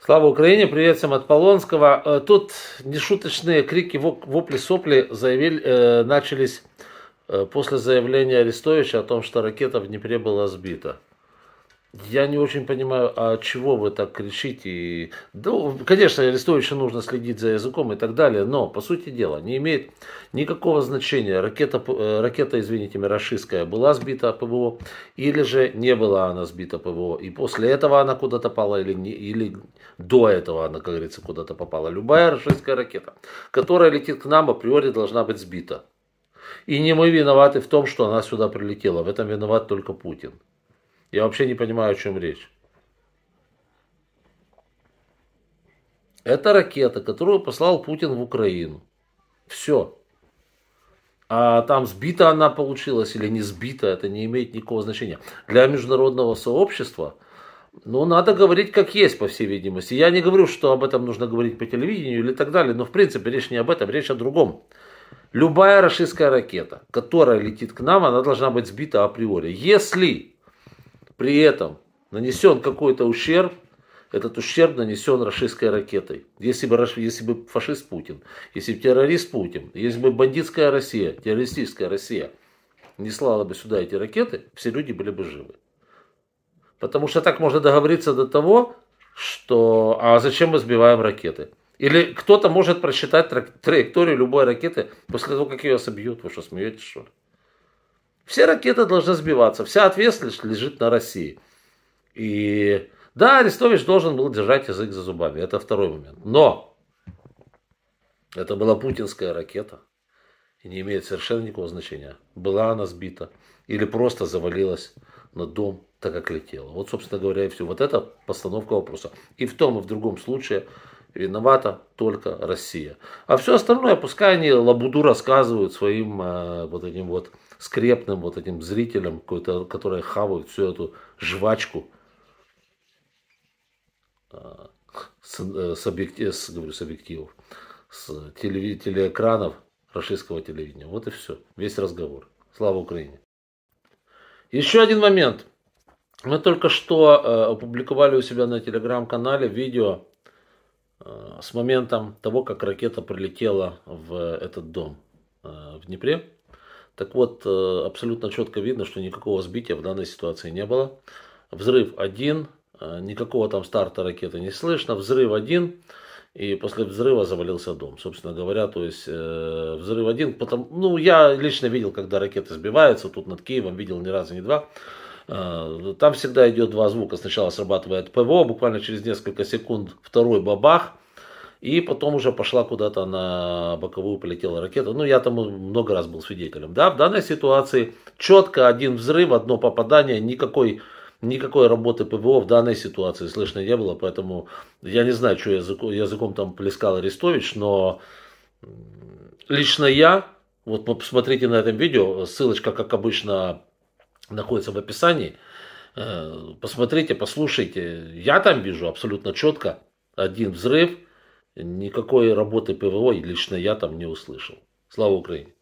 Слава Украине, привет всем от Полонского. Э, тут нешуточные крики, вопли-сопли заявили, э, начались э, после заявления Арестовича о том, что ракета в Днепре была сбита. Я не очень понимаю, а чего вы так кричите? И... Да, конечно, Арестовичу нужно следить за языком и так далее, но, по сути дела, не имеет никакого значения, ракета, э, ракета извините, Мирошистская была сбита ПВО или же не была она сбита ПВО, и после этого она куда-то попала или, не, или до этого она, как говорится, куда-то попала. Любая российская ракета, которая летит к нам, априори должна быть сбита. И не мы виноваты в том, что она сюда прилетела, в этом виноват только Путин. Я вообще не понимаю, о чем речь. Это ракета, которую послал Путин в Украину. Все. А там сбита она получилась или не сбита, это не имеет никакого значения. Для международного сообщества, ну, надо говорить как есть, по всей видимости. Я не говорю, что об этом нужно говорить по телевидению или так далее, но, в принципе, речь не об этом, речь о другом. Любая российская ракета, которая летит к нам, она должна быть сбита априори. Если при этом нанесен какой-то ущерб, этот ущерб нанесен российской ракетой. Если бы, если бы фашист Путин, если бы террорист Путин, если бы бандитская Россия, террористическая Россия не слала бы сюда эти ракеты, все люди были бы живы. Потому что так можно договориться до того, что а зачем мы сбиваем ракеты? Или кто-то может просчитать траекторию любой ракеты после того, как ее собьют. Вы что, смеетесь, что ли? все ракеты должны сбиваться, вся ответственность лежит на России. И да, Арестович должен был держать язык за зубами, это второй момент. Но это была путинская ракета, и не имеет совершенно никакого значения, была она сбита или просто завалилась на дом, так как летела. Вот, собственно говоря, и все. Вот это постановка вопроса. И в том, и в другом случае виновата только Россия. А все остальное, пускай они лабуду рассказывают своим э, вот этим вот скрепным вот этим зрителям, которые хавают всю эту жвачку э, с, э, с, объектив, с, говорю, с объективов, с телеви, телеэкранов российского телевидения. Вот и все, весь разговор. Слава Украине! Еще один момент – мы только что э, опубликовали у себя на телеграм-канале видео Э, с моментом того, как ракета прилетела в этот дом э, в Днепре. Так вот, э, абсолютно четко видно, что никакого сбития в данной ситуации не было. Взрыв один, никакого там старта ракеты не слышно, взрыв один, и после взрыва завалился дом, собственно говоря, то есть взрыв один, потом, ну, я лично видел, когда ракеты сбиваются, тут над Киевом видел ни разу, ни два, Э, там всегда идет два звука. Сначала срабатывает ПВО, буквально через несколько секунд второй бабах. И потом уже пошла куда-то на боковую полетела ракета. Ну, я там много раз был свидетелем. Да, в данной ситуации четко один взрыв, одно попадание, никакой никакой работы ПВО в данной ситуации слышно не было, поэтому я не знаю, что языком, языком там плескал Арестович, но лично я, вот посмотрите на этом видео, ссылочка, как обычно, находится в описании. Э, посмотрите, послушайте. Я там вижу абсолютно четко один взрыв. Никакой работы ПВО лично я там не услышал. Слава Украине!